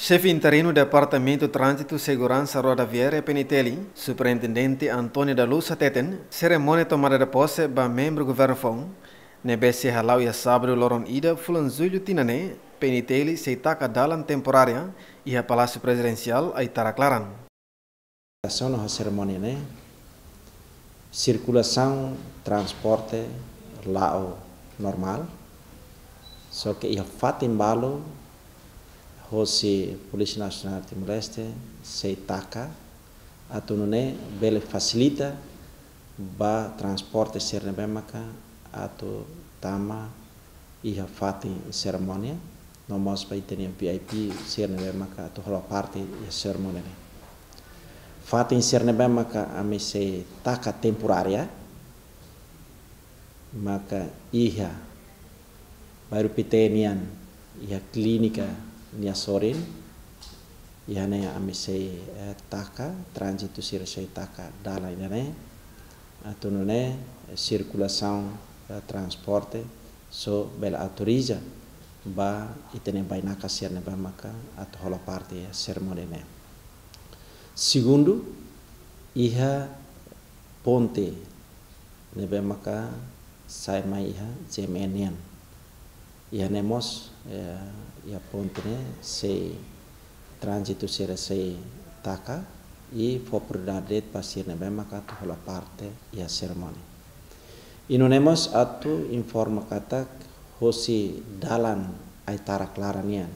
Chefe interino do Departamento de Trânsito e Segurança Rodoviária Penitelli, Superintendente Antônio da Luz Teten, cerimônia tomada de posse para membro do governo FON, nebesse halau e sábado loron ida fulanzulho tinané, Penitelli se itaca dalan temporária e a Palácio Presidencial a itara claran. A cerimônia, né? Circulação, transporte, lao normal, só que o fato embalo hosi polisi nasional timur leste seitaka atau nune bele fasilita ba transporte serne bemaka atu tama iha fati ceremonia nomos pa itenia VIP serne bemaka atu hola parte iha ne fati serne bemaka ame se taka maka iha baru pitenian iha klinika niasorin yana ya amisei eh, taka transitu sir sei taka dala inane atunone eh, circulação eh, transporte so bel aturiza ba itene bainaka siane ne maka at hola parte ya sermonene segundo iha ponte ne maka sai mai iha jemenian ya nemos ya, ya pontene se tránsito se se i fo popularidad pasir nebe maka tu hola parte ya sermoni inonemos atu informa kata hosi dalan aitara klaranian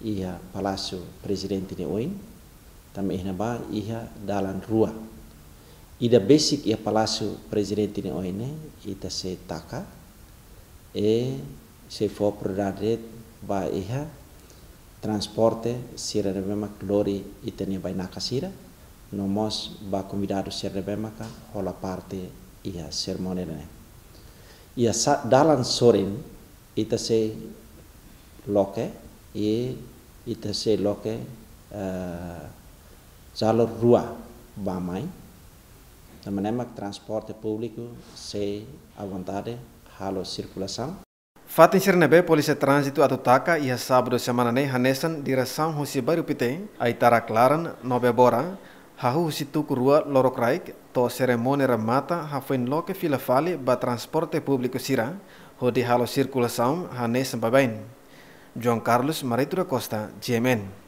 ia palasu presiden ini oin tam ihna ba ia dalan rua ida basic ia palasu presiden ini oin ita se taka e se for pluralidad ba transporte sira eh, ya de glori y tenia vaina casira nomos ba convidado sira de ka hola parte ia sermone ia sa dalan sorin ita se loke e ita se loke uh, jalur rua ba mai Teman-teman transporte publiku se avantade halo circulação Fatin Sirnebe, polisi Trânsito atau e ia Sábado Semanane di resam Husi baru Pite, Aitara klaran Nobe Bora, Hahu Husi Tuku Rua Lorokraik, To seremoni remata, hafuin Loke Fila fali, Ba Transporte publiko Sira, di Halo sirkulasaum hanesan Babain. John Carlos Maritura Costa, GMN.